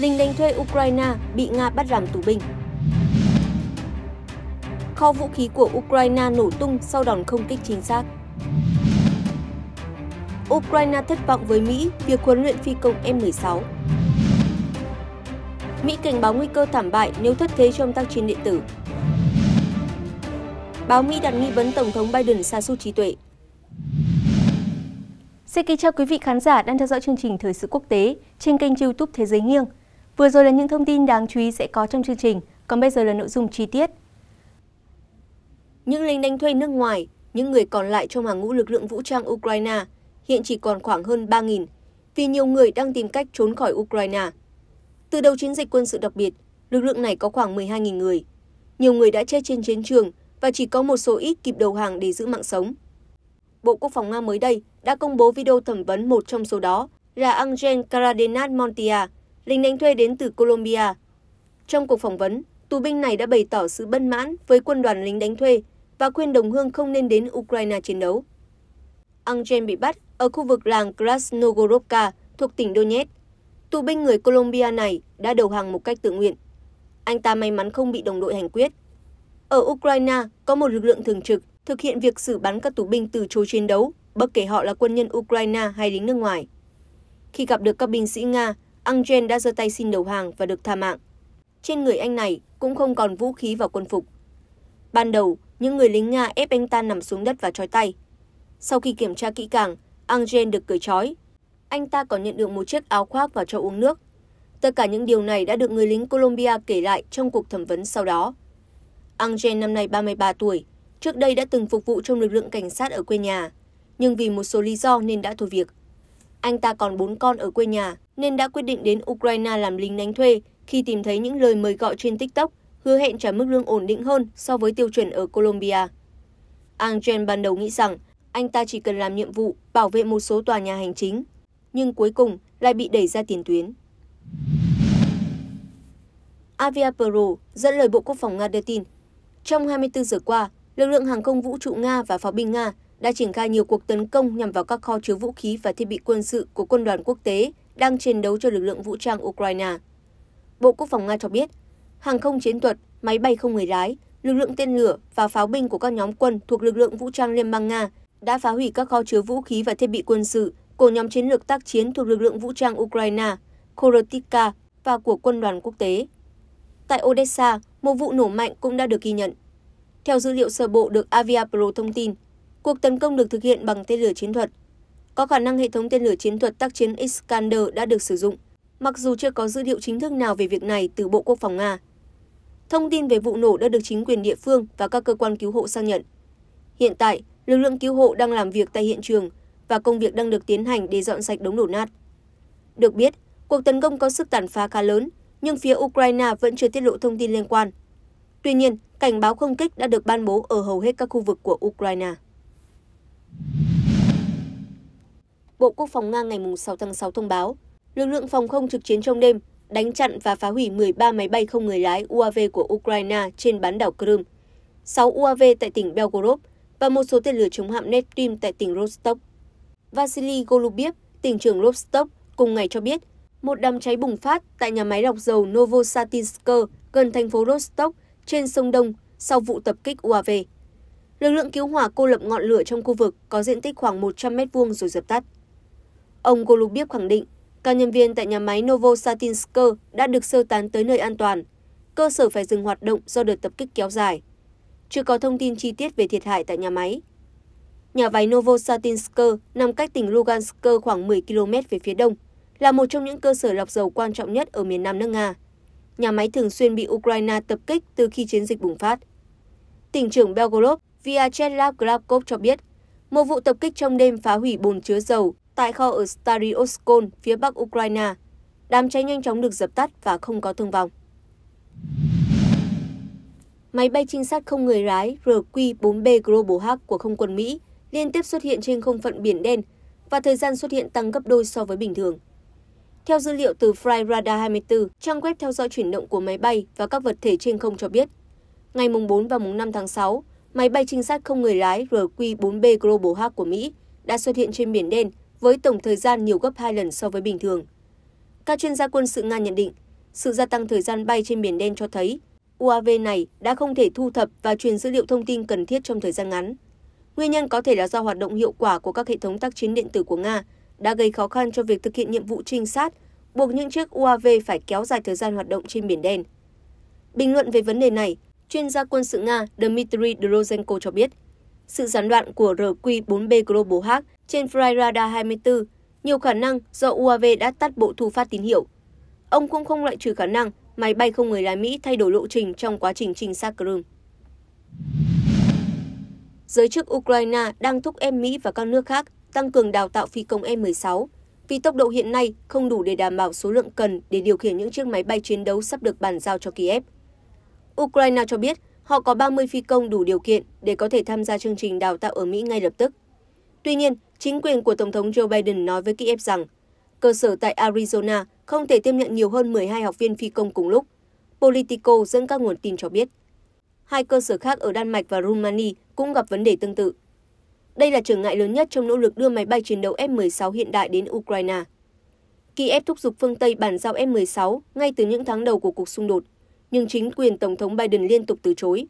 Linh đánh thuê Ukraine bị Nga bắt làm tù binh. Kho vũ khí của Ukraine nổ tung sau đòn không kích chính xác. Ukraine thất vọng với Mỹ việc huấn luyện phi công M16. Mỹ cảnh báo nguy cơ thảm bại nếu thất thế trong tác chiến điện tử. Báo Mỹ đặt nghi vấn Tổng thống Biden xa sút trí tuệ. Xin kính chào quý vị khán giả đang theo dõi chương trình Thời sự quốc tế trên kênh youtube Thế giới nghiêng. Vừa rồi là những thông tin đáng chú ý sẽ có trong chương trình, còn bây giờ là nội dung chi tiết. Những lính đánh thuê nước ngoài, những người còn lại trong hàng ngũ lực lượng vũ trang Ukraine hiện chỉ còn khoảng hơn 3.000 vì nhiều người đang tìm cách trốn khỏi Ukraine. Từ đầu chiến dịch quân sự đặc biệt, lực lượng này có khoảng 12.000 người. Nhiều người đã chết trên chiến trường và chỉ có một số ít kịp đầu hàng để giữ mạng sống. Bộ Quốc phòng Nga mới đây đã công bố video thẩm vấn một trong số đó là Angel Karadenat Montia, lính đánh thuê đến từ Colombia. Trong cuộc phỏng vấn, tù binh này đã bày tỏ sự bất mãn với quân đoàn lính đánh thuê và khuyên đồng hương không nên đến Ukraine chiến đấu. Angel bị bắt ở khu vực làng Krasnogorovka thuộc tỉnh Donetsk. Tù binh người Colombia này đã đầu hàng một cách tự nguyện. Anh ta may mắn không bị đồng đội hành quyết. Ở Ukraine có một lực lượng thường trực thực hiện việc xử bắn các tù binh từ chối chiến đấu, bất kể họ là quân nhân Ukraine hay lính nước ngoài. Khi gặp được các binh sĩ Nga, anh đã giơ tay xin đầu hàng và được tha mạng. Trên người anh này cũng không còn vũ khí và quân phục. Ban đầu, những người lính Nga ép anh ta nằm xuống đất và trói tay. Sau khi kiểm tra kỹ càng, Angel được cởi trói. Anh ta còn nhận được một chiếc áo khoác và cho uống nước. Tất cả những điều này đã được người lính Colombia kể lại trong cuộc thẩm vấn sau đó. Angel năm nay 33 tuổi, trước đây đã từng phục vụ trong lực lượng cảnh sát ở quê nhà, nhưng vì một số lý do nên đã thôi việc. Anh ta còn bốn con ở quê nhà nên đã quyết định đến Ukraine làm lính đánh thuê khi tìm thấy những lời mời gọi trên TikTok hứa hẹn trả mức lương ổn định hơn so với tiêu chuẩn ở Colombia. Angel ban đầu nghĩ rằng anh ta chỉ cần làm nhiệm vụ bảo vệ một số tòa nhà hành chính, nhưng cuối cùng lại bị đẩy ra tiền tuyến. Aviapro dẫn lời Bộ Quốc phòng Nga đưa tin, trong 24 giờ qua, lực lượng hàng không vũ trụ Nga và pháo binh Nga đã triển khai nhiều cuộc tấn công nhằm vào các kho chứa vũ khí và thiết bị quân sự của quân đoàn quốc tế đang chiến đấu cho lực lượng vũ trang Ukraine. Bộ Quốc phòng Nga cho biết, hàng không chiến thuật, máy bay không người lái, lực lượng tên lửa và pháo binh của các nhóm quân thuộc lực lượng vũ trang Liên bang Nga đã phá hủy các kho chứa vũ khí và thiết bị quân sự của nhóm chiến lược tác chiến thuộc lực lượng vũ trang Ukraine, Korotika và của quân đoàn quốc tế. Tại Odessa, một vụ nổ mạnh cũng đã được ghi nhận. Theo dữ liệu sơ bộ được Aviapro thông tin, Cuộc tấn công được thực hiện bằng tên lửa chiến thuật. Có khả năng hệ thống tên lửa chiến thuật tác chiến Iskander đã được sử dụng, mặc dù chưa có dữ liệu chính thức nào về việc này từ Bộ Quốc phòng Nga. Thông tin về vụ nổ đã được chính quyền địa phương và các cơ quan cứu hộ xác nhận. Hiện tại, lực lượng cứu hộ đang làm việc tại hiện trường và công việc đang được tiến hành để dọn sạch đống đổ nát. Được biết, cuộc tấn công có sức tàn phá khá lớn, nhưng phía Ukraine vẫn chưa tiết lộ thông tin liên quan. Tuy nhiên, cảnh báo không kích đã được ban bố ở hầu hết các khu vực của Ukraine. Bộ Quốc phòng Nga ngày 6 tháng 6 thông báo, lực lượng phòng không trực chiến trong đêm đánh chặn và phá hủy 13 máy bay không người lái UAV của Ukraine trên bán đảo Crimea, 6 UAV tại tỉnh Belgorod và một số tên lửa chống hạm Neptune tại tỉnh Rostov. Vasily Golubiev, tỉnh trưởng Rostov, cùng ngày cho biết một đám cháy bùng phát tại nhà máy lọc dầu Novosatinsk gần thành phố Rostov trên sông Đông sau vụ tập kích UAV lực lượng cứu hỏa cô lập ngọn lửa trong khu vực có diện tích khoảng 100 m2 rồi dập tắt. Ông Golubiev khẳng định, các nhân viên tại nhà máy Novosatinsk đã được sơ tán tới nơi an toàn, cơ sở phải dừng hoạt động do đợt tập kích kéo dài. Chưa có thông tin chi tiết về thiệt hại tại nhà máy. Nhà máy Novosatinsk nằm cách tỉnh Lugansk khoảng 10 km về phía đông, là một trong những cơ sở lọc dầu quan trọng nhất ở miền nam nước Nga. Nhà máy thường xuyên bị Ukraine tập kích từ khi chiến dịch bùng phát. Tỉnh trưởng Belgorod Vyacheslav Glabkov cho biết, một vụ tập kích trong đêm phá hủy bồn chứa dầu tại kho ở Staryozhskol, phía bắc Ukraine. Đám cháy nhanh chóng được dập tắt và không có thương vong. Máy bay trinh sát không người lái RQ-4B Global Hawk của không quân Mỹ liên tiếp xuất hiện trên không phận Biển Đen và thời gian xuất hiện tăng gấp đôi so với bình thường. Theo dữ liệu từ Flyradar 24, trang web theo dõi chuyển động của máy bay và các vật thể trên không cho biết, ngày 4 và 5 tháng 6, máy bay trinh sát không người lái RQ-4B Global Hawk của Mỹ đã xuất hiện trên Biển Đen với tổng thời gian nhiều gấp 2 lần so với bình thường. Các chuyên gia quân sự Nga nhận định, sự gia tăng thời gian bay trên Biển Đen cho thấy UAV này đã không thể thu thập và truyền dữ liệu thông tin cần thiết trong thời gian ngắn. Nguyên nhân có thể là do hoạt động hiệu quả của các hệ thống tác chiến điện tử của Nga đã gây khó khăn cho việc thực hiện nhiệm vụ trinh sát, buộc những chiếc UAV phải kéo dài thời gian hoạt động trên Biển Đen. Bình luận về vấn đề này, chuyên gia quân sự Nga Dmitry Drozenko cho biết, sự gián đoạn của RQ-4B Global Hawk trên Flyradar 24 nhiều khả năng do UAV đã tắt bộ thu phát tín hiệu. Ông cũng không loại trừ khả năng máy bay không người lái Mỹ thay đổi lộ trình trong quá trình trình sát Crimea. Giới chức Ukraine đang thúc ép Mỹ và các nước khác tăng cường đào tạo phi công F-16 vì tốc độ hiện nay không đủ để đảm bảo số lượng cần để điều khiển những chiếc máy bay chiến đấu sắp được bàn giao cho Kiev ukraine cho biết họ có ba mươi phi công đủ điều kiện để có thể tham gia chương trình đào tạo ở mỹ ngay lập tức tuy nhiên chính quyền của tổng thống joe biden nói với kiev rằng cơ sở tại arizona không thể tiếp nhận nhiều hơn một hai học viên phi công cùng lúc politico dẫn các nguồn tin cho biết hai cơ sở khác ở đan mạch và Romania cũng gặp vấn đề tương tự đây là trở ngại lớn nhất trong nỗ lực đưa máy bay chiến đấu F-16 hiện đại đến Ukraine. Kiev thúc giục phương Tây bàn giao F-16 ngay từ những tháng đầu của cuộc xung đột nhưng chính quyền Tổng thống Biden liên tục từ chối.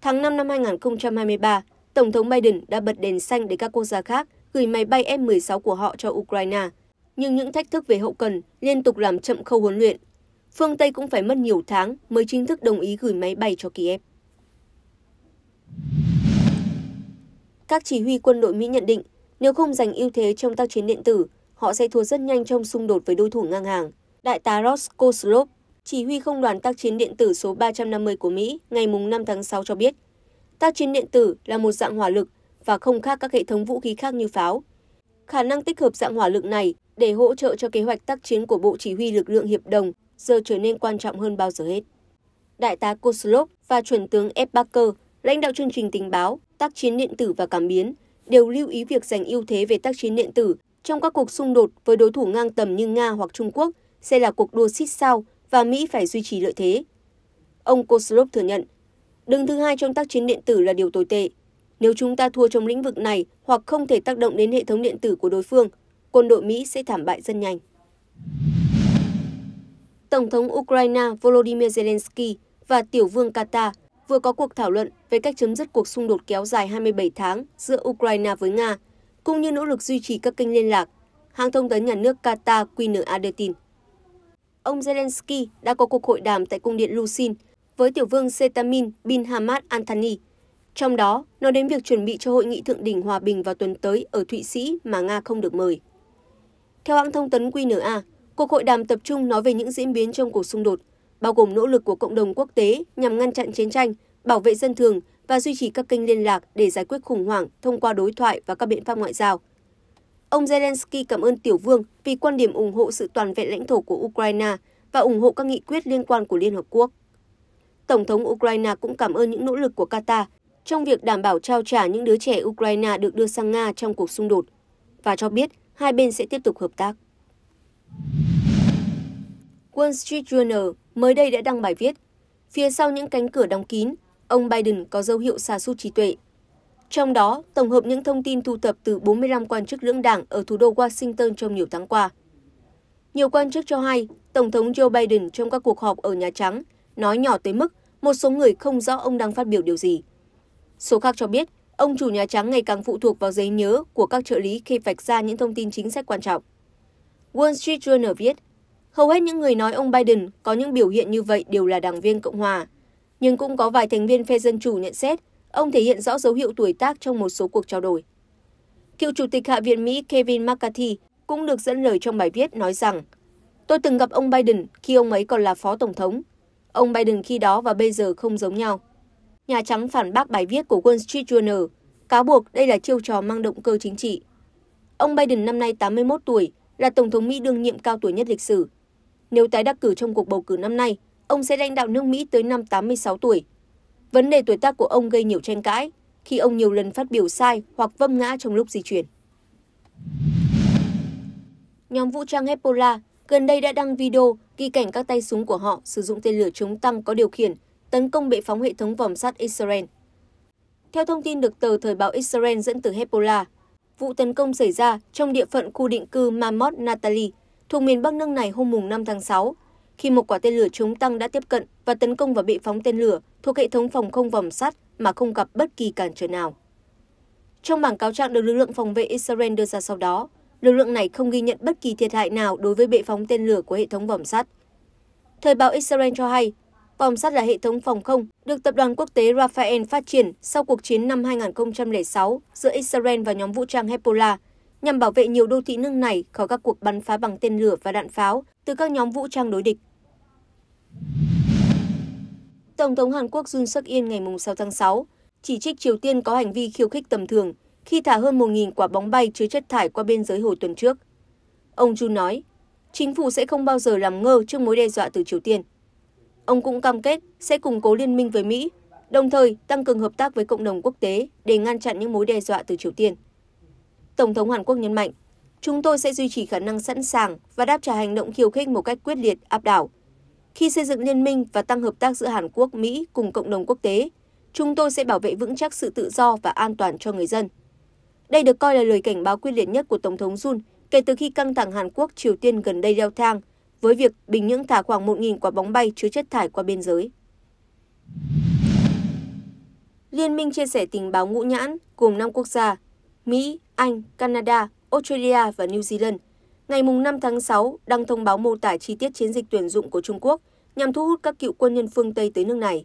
Tháng 5 năm 2023, Tổng thống Biden đã bật đèn xanh để các quốc gia khác gửi máy bay F-16 của họ cho Ukraine, nhưng những thách thức về hậu cần liên tục làm chậm khâu huấn luyện. Phương Tây cũng phải mất nhiều tháng mới chính thức đồng ý gửi máy bay cho Kiev. Các chỉ huy quân đội Mỹ nhận định, nếu không giành ưu thế trong tác chiến điện tử, họ sẽ thua rất nhanh trong xung đột với đối thủ ngang hàng. Đại tá Ross Koslov, chỉ huy không đoàn tác chiến điện tử số 350 của Mỹ ngày 5 tháng 6 cho biết, tác chiến điện tử là một dạng hỏa lực và không khác các hệ thống vũ khí khác như pháo. Khả năng tích hợp dạng hỏa lực này để hỗ trợ cho kế hoạch tác chiến của Bộ Chỉ huy lực lượng hiệp đồng giờ trở nên quan trọng hơn bao giờ hết. Đại tá Koslov và chuẩn tướng F. Barker, lãnh đạo chương trình tình báo, tác chiến điện tử và cảm biến, đều lưu ý việc giành ưu thế về tác chiến điện tử trong các cuộc xung đột với đối thủ ngang tầm như Nga hoặc Trung Quốc sẽ là cuộc đua xích sao và Mỹ phải duy trì lợi thế. Ông Koslov thừa nhận, đứng thứ hai trong tác chiến điện tử là điều tồi tệ. Nếu chúng ta thua trong lĩnh vực này hoặc không thể tác động đến hệ thống điện tử của đối phương, quân đội Mỹ sẽ thảm bại rất nhanh. Tổng thống Ukraine Volodymyr Zelensky và tiểu vương Qatar vừa có cuộc thảo luận về cách chấm dứt cuộc xung đột kéo dài 27 tháng giữa Ukraine với Nga, cũng như nỗ lực duy trì các kênh liên lạc, hãng thông tấn nhà nước Qatar QNA đưa tin ông zelensky đã có cuộc hội đàm tại cung điện Lusin với tiểu vương setamin bin hamad anthony trong đó nói đến việc chuẩn bị cho hội nghị thượng đỉnh hòa bình vào tuần tới ở thụy sĩ mà nga không được mời theo hãng thông tấn qna cuộc hội đàm tập trung nói về những diễn biến trong cuộc xung đột bao gồm nỗ lực của cộng đồng quốc tế nhằm ngăn chặn chiến tranh bảo vệ dân thường và duy trì các kênh liên lạc để giải quyết khủng hoảng thông qua đối thoại và các biện pháp ngoại giao Ông Zelensky cảm ơn Tiểu Vương vì quan điểm ủng hộ sự toàn vẹn lãnh thổ của Ukraine và ủng hộ các nghị quyết liên quan của Liên Hợp Quốc. Tổng thống Ukraine cũng cảm ơn những nỗ lực của Qatar trong việc đảm bảo trao trả những đứa trẻ Ukraine được đưa sang Nga trong cuộc xung đột và cho biết hai bên sẽ tiếp tục hợp tác. Wall Street Journal mới đây đã đăng bài viết Phía sau những cánh cửa đóng kín, ông Biden có dấu hiệu sa sút trí tuệ trong đó tổng hợp những thông tin thu thập từ 45 quan chức lưỡng đảng ở thủ đô Washington trong nhiều tháng qua. Nhiều quan chức cho hay, Tổng thống Joe Biden trong các cuộc họp ở Nhà Trắng nói nhỏ tới mức một số người không rõ ông đang phát biểu điều gì. Số khác cho biết, ông chủ Nhà Trắng ngày càng phụ thuộc vào giấy nhớ của các trợ lý khi vạch ra những thông tin chính sách quan trọng. Wall Street Journal viết, hầu hết những người nói ông Biden có những biểu hiện như vậy đều là đảng viên Cộng hòa, nhưng cũng có vài thành viên phe Dân chủ nhận xét Ông thể hiện rõ dấu hiệu tuổi tác trong một số cuộc trao đổi. Cựu Chủ tịch Hạ viện Mỹ Kevin McCarthy cũng được dẫn lời trong bài viết nói rằng Tôi từng gặp ông Biden khi ông ấy còn là phó tổng thống. Ông Biden khi đó và bây giờ không giống nhau. Nhà Trắng phản bác bài viết của Wall Street Journal, cáo buộc đây là chiêu trò mang động cơ chính trị. Ông Biden năm nay 81 tuổi, là tổng thống Mỹ đương nhiệm cao tuổi nhất lịch sử. Nếu tái đắc cử trong cuộc bầu cử năm nay, ông sẽ lãnh đạo nước Mỹ tới năm 86 tuổi, vấn đề tuổi tác của ông gây nhiều tranh cãi khi ông nhiều lần phát biểu sai hoặc vấp ngã trong lúc di chuyển. Nhóm vũ trang Hezbollah gần đây đã đăng video ghi cảnh các tay súng của họ sử dụng tên lửa chống tăng có điều khiển tấn công bệ phóng hệ thống vòm sắt Israel. Theo thông tin được tờ Thời báo Israel dẫn từ Hezbollah, vụ tấn công xảy ra trong địa phận khu định cư Mamot Natali thuộc miền Bắc nước này hôm mùng 5 tháng 6, khi một quả tên lửa chống tăng đã tiếp cận và tấn công vào bệ phóng tên lửa thuộc hệ thống phòng không vòng sắt mà không gặp bất kỳ cản trở nào. Trong bảng cáo trạng được lực lượng phòng vệ Israel đưa ra sau đó, lực lượng này không ghi nhận bất kỳ thiệt hại nào đối với bệ phóng tên lửa của hệ thống vòng sắt. Thời báo Israel cho hay, vòng sắt là hệ thống phòng không được tập đoàn quốc tế Rafael phát triển sau cuộc chiến năm 2006 giữa Israel và nhóm vũ trang Hezbollah nhằm bảo vệ nhiều đô thị nước này khỏi các cuộc bắn phá bằng tên lửa và đạn pháo từ các nhóm vũ trang đối địch. Tổng thống Hàn Quốc Jun Suk Yeol ngày 6 tháng 6 chỉ trích Triều Tiên có hành vi khiêu khích tầm thường khi thả hơn 1.000 quả bóng bay chứa chất thải qua biên giới hồi tuần trước. Ông Jun nói, chính phủ sẽ không bao giờ làm ngơ trước mối đe dọa từ Triều Tiên. Ông cũng cam kết sẽ củng cố liên minh với Mỹ, đồng thời tăng cường hợp tác với cộng đồng quốc tế để ngăn chặn những mối đe dọa từ Triều Tiên. Tổng thống Hàn Quốc nhấn mạnh, chúng tôi sẽ duy trì khả năng sẵn sàng và đáp trả hành động khiêu khích một cách quyết liệt áp đảo – khi xây dựng liên minh và tăng hợp tác giữa Hàn Quốc, Mỹ cùng cộng đồng quốc tế, chúng tôi sẽ bảo vệ vững chắc sự tự do và an toàn cho người dân. Đây được coi là lời cảnh báo quyết liệt nhất của Tổng thống Jun kể từ khi căng thẳng Hàn Quốc Triều Tiên gần đây leo thang với việc Bình Nhưỡng thả khoảng 1.000 quả bóng bay chứa chất thải qua biên giới. Liên minh chia sẻ tình báo ngũ nhãn gồm 5 quốc gia Mỹ, Anh, Canada, Australia và New Zealand – ngày 5 tháng 6 đăng thông báo mô tả chi tiết chiến dịch tuyển dụng của Trung Quốc nhằm thu hút các cựu quân nhân phương Tây tới nước này.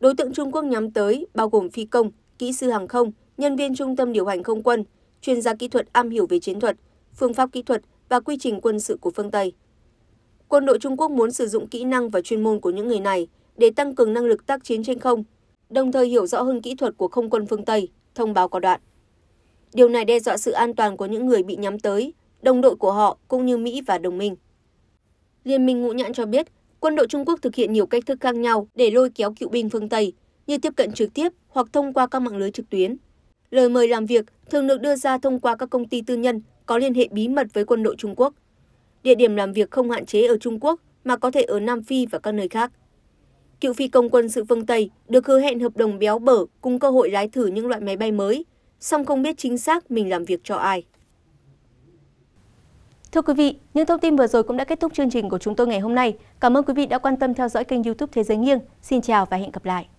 Đối tượng Trung Quốc nhắm tới bao gồm phi công, kỹ sư hàng không, nhân viên trung tâm điều hành không quân, chuyên gia kỹ thuật am hiểu về chiến thuật, phương pháp kỹ thuật và quy trình quân sự của phương Tây. Quân đội Trung Quốc muốn sử dụng kỹ năng và chuyên môn của những người này để tăng cường năng lực tác chiến trên không, đồng thời hiểu rõ hơn kỹ thuật của không quân phương Tây, thông báo có đoạn. Điều này đe dọa sự an toàn của những người bị nhắm tới đồng đội của họ cũng như Mỹ và đồng minh. Liên minh Ngũ Nhãn cho biết, quân đội Trung Quốc thực hiện nhiều cách thức khác nhau để lôi kéo cựu binh phương Tây, như tiếp cận trực tiếp hoặc thông qua các mạng lưới trực tuyến. Lời mời làm việc thường được đưa ra thông qua các công ty tư nhân có liên hệ bí mật với quân đội Trung Quốc. Địa điểm làm việc không hạn chế ở Trung Quốc mà có thể ở Nam Phi và các nơi khác. Cựu phi công quân sự phương Tây được hứa hẹn hợp đồng béo bở cùng cơ hội lái thử những loại máy bay mới, song không biết chính xác mình làm việc cho ai. Thưa quý vị, những thông tin vừa rồi cũng đã kết thúc chương trình của chúng tôi ngày hôm nay. Cảm ơn quý vị đã quan tâm theo dõi kênh youtube Thế Giới Nghiêng. Xin chào và hẹn gặp lại.